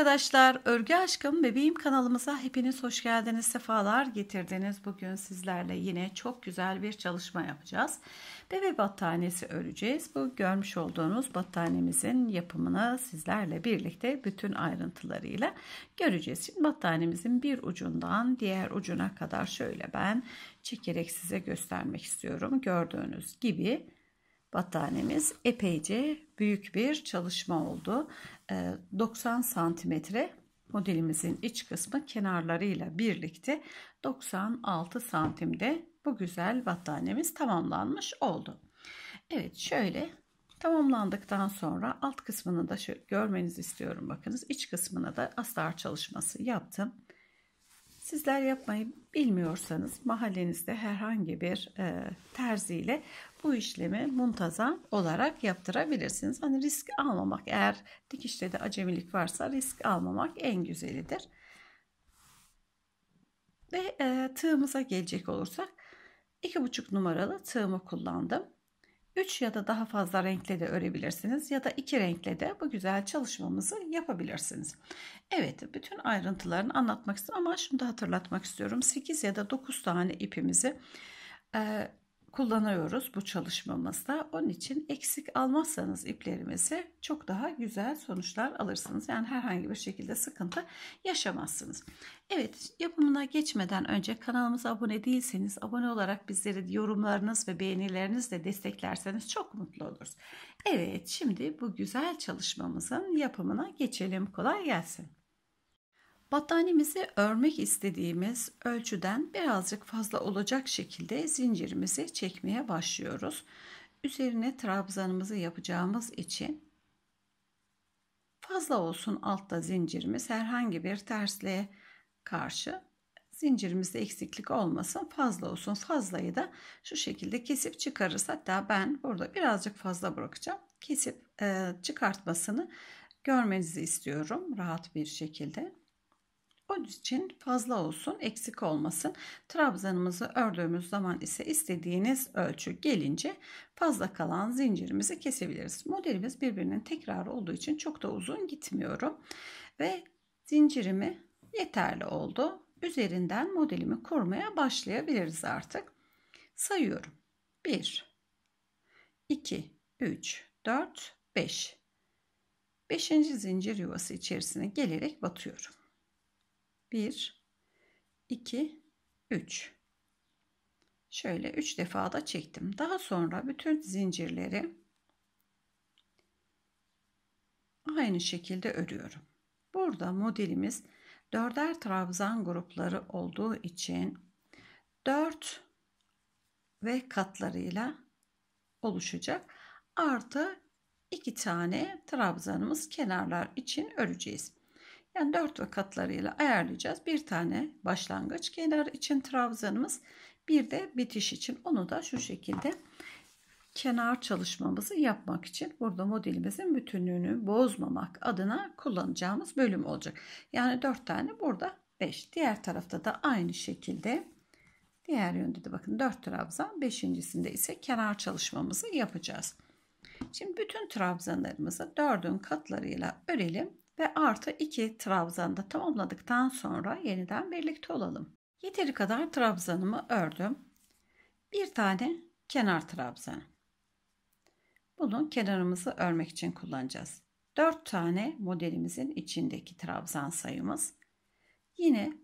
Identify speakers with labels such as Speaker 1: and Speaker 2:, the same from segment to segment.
Speaker 1: arkadaşlar, Örgü Aşkım Bebeğim kanalımıza hepiniz hoş geldiniz, sefalar getirdiniz. Bugün sizlerle yine çok güzel bir çalışma yapacağız. Bebe battaniyesi öreceğiz. Bu görmüş olduğunuz battanemizin yapımını sizlerle birlikte bütün ayrıntılarıyla göreceğiz. Şimdi battanemizin bir ucundan diğer ucuna kadar şöyle ben çekerek size göstermek istiyorum. Gördüğünüz gibi battaniyemiz epeyce büyük bir çalışma oldu. 90 ee, santimetre modelimizin iç kısmı kenarlarıyla birlikte 96 santimde bu güzel battaniyemiz tamamlanmış oldu. Evet şöyle tamamlandıktan sonra alt kısmını da şöyle görmenizi istiyorum bakınız iç kısmına da astar çalışması yaptım. Sizler yapmayı bilmiyorsanız mahallenizde herhangi bir e, terziyle bu işlemi muntazam olarak yaptırabilirsiniz. Hani risk almamak eğer dikişte de acemilik varsa risk almamak en güzelidir. Ve e, tığımıza gelecek olursak 2,5 numaralı tığımı kullandım. 3 ya da daha fazla renkle de örebilirsiniz ya da 2 renkle de bu güzel çalışmamızı yapabilirsiniz. Evet bütün ayrıntılarını anlatmak istiyorum ama şunu da hatırlatmak istiyorum. 8 ya da 9 tane ipimizi kullanıyoruz bu çalışmamızda. Onun için eksik almazsanız iplerimizi çok daha güzel sonuçlar alırsınız. Yani herhangi bir şekilde sıkıntı yaşamazsınız. Evet yapımına geçmeden önce kanalımıza abone değilseniz abone olarak bizleri yorumlarınız ve beğenilerinizle desteklerseniz çok mutlu oluruz. Evet şimdi bu güzel çalışmamızın yapımına geçelim. Kolay gelsin. Battaniyemizi örmek istediğimiz ölçüden birazcık fazla olacak şekilde zincirimizi çekmeye başlıyoruz. Üzerine trabzanımızı yapacağımız için fazla olsun altta zincirimiz herhangi bir tersliğe karşı zincirimizde eksiklik olmasın fazla olsun fazlayı da şu şekilde kesip çıkarız. hatta ben burada birazcık fazla bırakacağım kesip e, çıkartmasını görmenizi istiyorum rahat bir şekilde onun için fazla olsun, eksik olmasın. Trabzanımızı ördüğümüz zaman ise istediğiniz ölçü gelince fazla kalan zincirimizi kesebiliriz. Modelimiz birbirinin tekrarı olduğu için çok da uzun gitmiyorum. Ve zincirimi yeterli oldu. Üzerinden modelimi kurmaya başlayabiliriz artık. Sayıyorum. 1 2 3 4 5 5. zincir yuvası içerisine gelerek batıyorum. 1 2 3 şöyle 3 defa da çektim daha sonra bütün zincirleri aynı şekilde örüyorum burada modelimiz dörder trabzan grupları olduğu için 4 ve katlarıyla oluşacak artı 2 tane trabzanımız kenarlar için öreceğiz yani dört katlarıyla ayarlayacağız. Bir tane başlangıç kenar için trabzanımız bir de bitiş için onu da şu şekilde kenar çalışmamızı yapmak için burada modelimizin bütünlüğünü bozmamak adına kullanacağımız bölüm olacak. Yani 4 tane burada 5. Diğer tarafta da aynı şekilde diğer yönde de bakın 4 trabzan 5.sinde ise kenar çalışmamızı yapacağız. Şimdi bütün trabzanlarımızı 4'ün katlarıyla örelim ve artı 2 trabzanı da tamamladıktan sonra yeniden birlikte olalım. Yeteri kadar trabzanımı ördüm. Bir tane kenar trabzan. Bunu kenarımızı örmek için kullanacağız. 4 tane modelimizin içindeki trabzan sayımız. Yine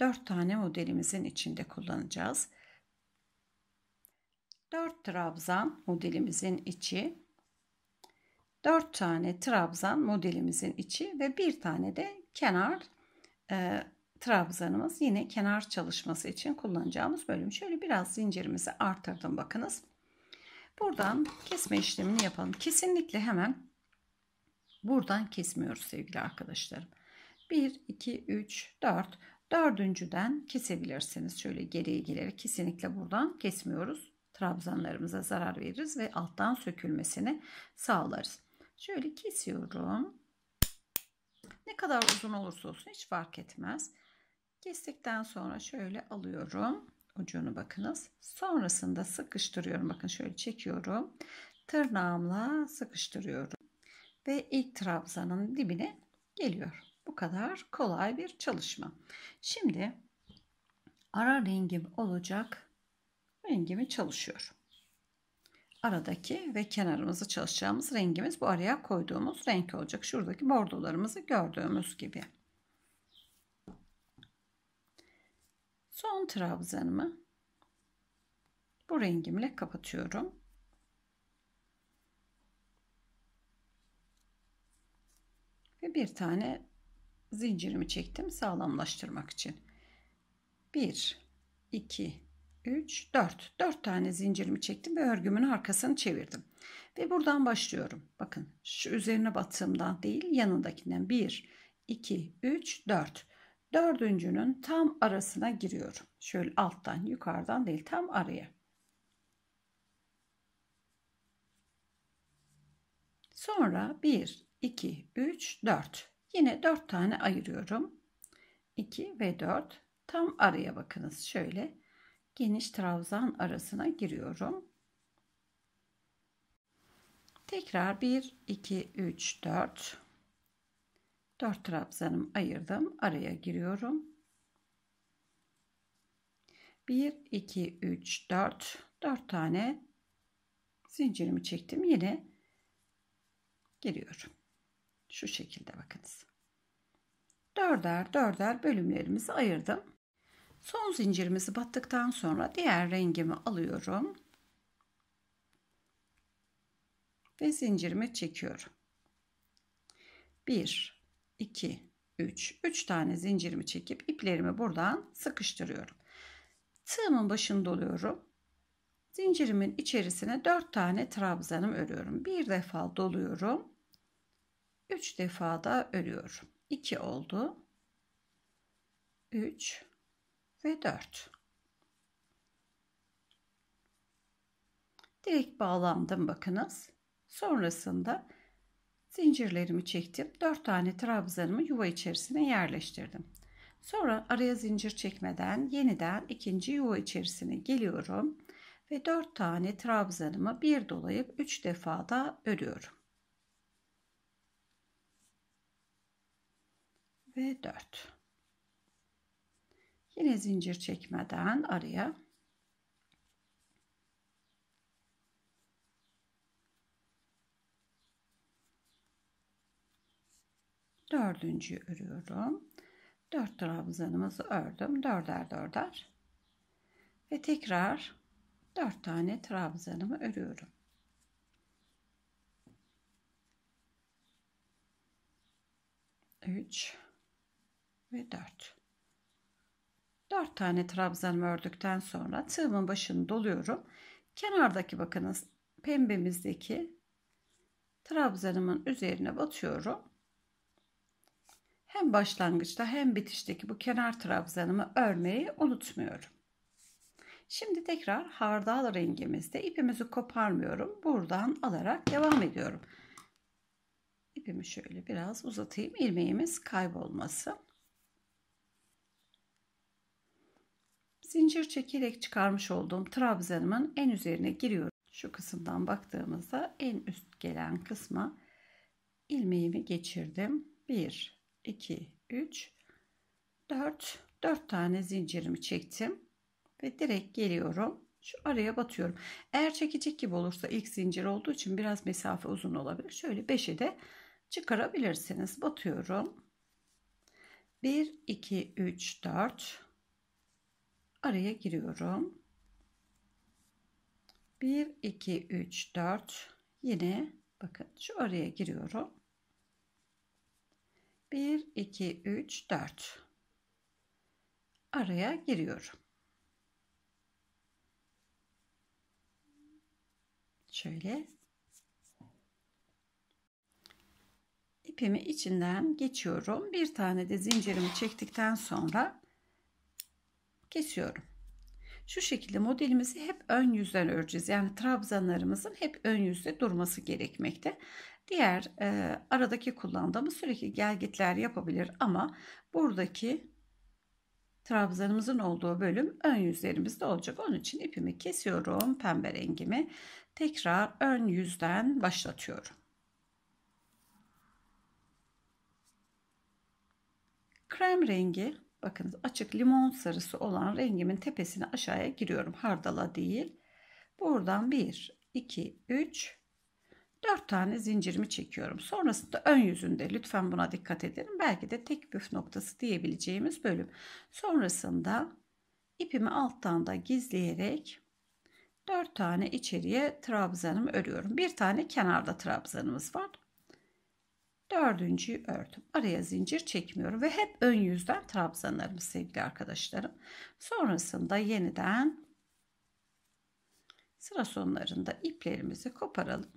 Speaker 1: 4 tane modelimizin içinde kullanacağız. 4 trabzan modelimizin içi 4 tane trabzan modelimizin içi ve bir tane de kenar e, trabzanımız yine kenar çalışması için kullanacağımız bölüm. Şöyle biraz zincirimizi arttırdım bakınız. Buradan kesme işlemini yapalım. Kesinlikle hemen buradan kesmiyoruz sevgili arkadaşlarım. 1, 2, 3, 4. Dördüncüden kesebilirsiniz. Şöyle geriye gelerek kesinlikle buradan kesmiyoruz. Trabzanlarımıza zarar veririz ve alttan sökülmesini sağlarız. Şöyle kesiyorum. Ne kadar uzun olursa olsun hiç fark etmez. Kestikten sonra şöyle alıyorum. Ucunu bakınız. Sonrasında sıkıştırıyorum. Bakın şöyle çekiyorum. Tırnağımla sıkıştırıyorum. Ve ilk trabzanın dibine geliyor. Bu kadar kolay bir çalışma. Şimdi ara rengim olacak rengimi çalışıyorum aradaki ve kenarımızı çalışacağımız rengimiz bu araya koyduğumuz renk olacak. Şuradaki bordolarımızı gördüğümüz gibi. Son trabzanımı bu rengimle kapatıyorum. Ve bir tane zincirimi çektim sağlamlaştırmak için. 1 2 3, 4. 4 tane zincirimi çektim ve örgümün arkasını çevirdim. Ve buradan başlıyorum. Bakın şu üzerine battığımdan değil yanındakinden 1, 2, 3, 4. Dördüncünün tam arasına giriyorum. Şöyle alttan yukarıdan değil tam araya. Sonra 1, 2, 3, 4. Yine 4 tane ayırıyorum. 2 ve 4 tam araya bakınız şöyle geniş trabzan arasına giriyorum. Tekrar 1, 2, 3, 4. 4 trabzanım ayırdım. Araya giriyorum. 1, 2, 3, 4. 4 tane zincirimi çektim. Yine giriyorum. Şu şekilde bakınız. Dörder dörder bölümlerimizi ayırdım. Son zincirimizi battıktan sonra diğer rengimi alıyorum. Ve zincirimi çekiyorum. 1 2 3 3 tane zincirimi çekip iplerimi buradan sıkıştırıyorum. Tığımın başını doluyorum. Zincirimin içerisine 4 tane trabzanım örüyorum. Bir defa doluyorum. 3 defa da örüyorum. 2 oldu. 3 ve 4. Direk bağlandım bakınız. Sonrasında zincirlerimi çektim. 4 tane trabzanımı yuva içerisine yerleştirdim. Sonra araya zincir çekmeden yeniden ikinci yuva içerisine geliyorum ve 4 tane trabzanımı bir dolayıp 3 defa da örüyorum. Ve 4. Yine zincir çekmeden araya dördüncü örüyorum. Dört trabzanımızı ördüm. Dörder dörder. Ve tekrar dört tane trabzanımı örüyorum. Üç ve dört. 4 tane trabzanımı ördükten sonra tığımın başını doluyorum. Kenardaki bakınız pembemizdeki trabzanımın üzerine batıyorum. Hem başlangıçta hem bitişteki bu kenar trabzanımı örmeyi unutmuyorum. Şimdi tekrar hardal rengimizde ipimizi koparmıyorum. Buradan alarak devam ediyorum. İpimi şöyle biraz uzatayım. ilmeğimiz kaybolmasın. Zincir çekerek çıkarmış olduğum trabzanımın en üzerine giriyorum. Şu kısımdan baktığımızda en üst gelen kısma ilmeğimi geçirdim. 1, 2, 3, 4, 4 tane zincirimi çektim ve direkt geliyorum. Şu araya batıyorum. Eğer çekecek gibi olursa ilk zincir olduğu için biraz mesafe uzun olabilir. Şöyle 5'i de çıkarabilirsiniz. Batıyorum. 1, 2, 3, 4, araya giriyorum. 1 2 3 4 yine bakın şu araya giriyorum. 1 2 3 4 araya giriyorum. Şöyle ipimi içinden geçiyorum. Bir tane de zincirimi çektikten sonra kesiyorum. Şu şekilde modelimizi hep ön yüzden öreceğiz. Yani trabzanlarımızın hep ön yüzde durması gerekmekte. Diğer e, aradaki kullandığımız sürekli gelgitler yapabilir ama buradaki trabzanımızın olduğu bölüm ön yüzlerimizde olacak. Onun için ipimi kesiyorum pembe rengimi. Tekrar ön yüzden başlatıyorum. Krem rengi Bakınız açık limon sarısı olan rengimin tepesine aşağıya giriyorum. Hardala değil. Buradan 1, 2, 3, 4 tane zincirimi çekiyorum. Sonrasında ön yüzünde lütfen buna dikkat edin. Belki de tek püf noktası diyebileceğimiz bölüm. Sonrasında ipimi alttan da gizleyerek 4 tane içeriye trabzanımı örüyorum. Bir tane kenarda trabzanımız var. Dördüncüyü ördüm. Araya zincir çekmiyorum ve hep ön yüzden trabzanlarım sevgili arkadaşlarım. Sonrasında yeniden sıra sonlarında iplerimizi koparalım.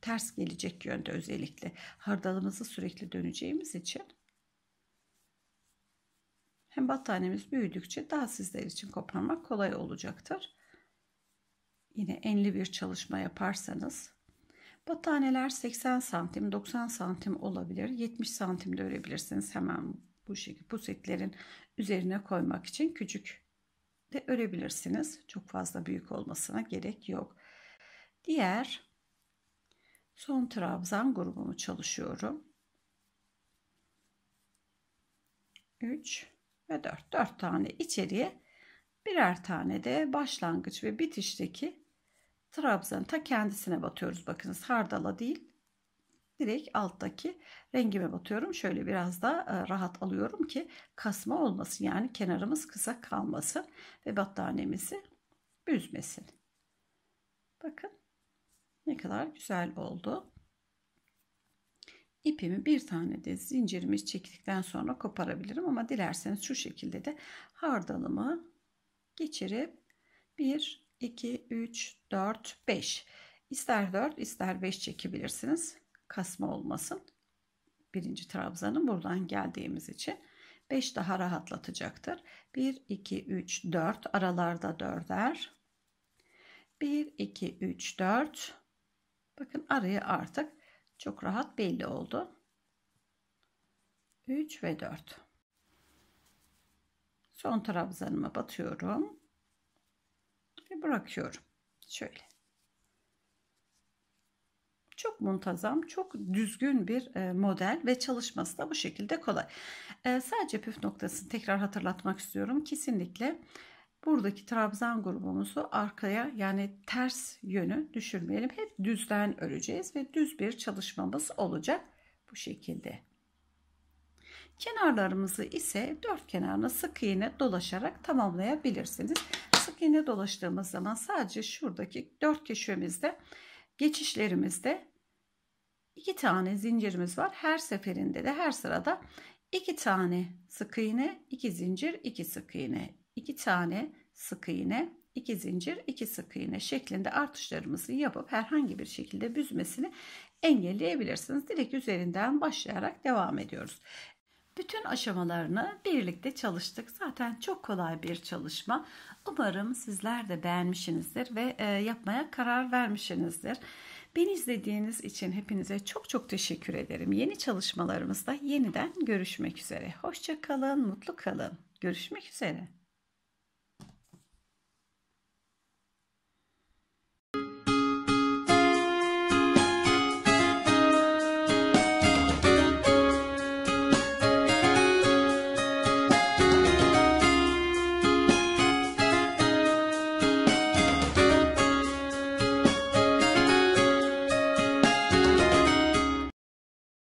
Speaker 1: Ters gelecek yönde özellikle hardalımızı sürekli döneceğimiz için hem battaniyemiz büyüdükçe daha sizler için koparmak kolay olacaktır. Yine enli bir çalışma yaparsanız Battaneler 80 santim 90 santim olabilir 70 santim de örebilirsiniz hemen bu şekilde bu setlerin üzerine koymak için küçük de örebilirsiniz çok fazla büyük olmasına gerek yok diğer son trabzan grubumu çalışıyorum 3 ve 4 4 tane içeriye birer tane de başlangıç ve bitişteki Trabzan ta kendisine batıyoruz. Bakınız hardala değil direkt alttaki rengime batıyorum. Şöyle biraz da e, rahat alıyorum ki kasma olmasın. Yani kenarımız kısa kalmasın ve battaniyemizi büzmesin. Bakın ne kadar güzel oldu. İpimi bir tane de zincirimiz çektikten sonra koparabilirim ama dilerseniz şu şekilde de hardalımı geçirip bir 2, 3, 4, 5. İster 4 ister 5 çekebilirsiniz. Kasma olmasın. Birinci trabzanın buradan geldiğimiz için. 5 daha rahatlatacaktır. 1, 2, 3, 4 aralarda 4'er. 1, 2, 3, 4. Bakın arayı artık çok rahat belli oldu. 3 ve 4. Son trabzanıma batıyorum bırakıyorum. Şöyle. Çok muntazam, çok düzgün bir e, model ve çalışması da bu şekilde kolay. E, sadece püf noktasını tekrar hatırlatmak istiyorum. Kesinlikle buradaki trabzan grubumuzu arkaya yani ters yönü düşürmeyelim. Hep düzden öreceğiz ve düz bir çalışmamız olacak bu şekilde. Kenarlarımızı ise dört kenarına sık iğne dolaşarak tamamlayabilirsiniz iğne dolaştığımız zaman sadece şuradaki dört köşemizde geçişlerimizde iki tane zincirimiz var. Her seferinde de her sırada iki tane sık iğne, iki zincir, iki sık iğne, iki tane sık iğne, iki zincir iki sık iğne şeklinde artışlarımızı yapıp herhangi bir şekilde büzmesini engelleyebilirsiniz. Direkt üzerinden başlayarak devam ediyoruz. Bütün aşamalarını birlikte çalıştık. Zaten çok kolay bir çalışma. Umarım sizler de beğenmişsinizdir ve e, yapmaya karar vermişsinizdir. Beni izlediğiniz için hepinize çok çok teşekkür ederim. Yeni çalışmalarımızda yeniden görüşmek üzere. Hoşça kalın, mutlu kalın. Görüşmek üzere.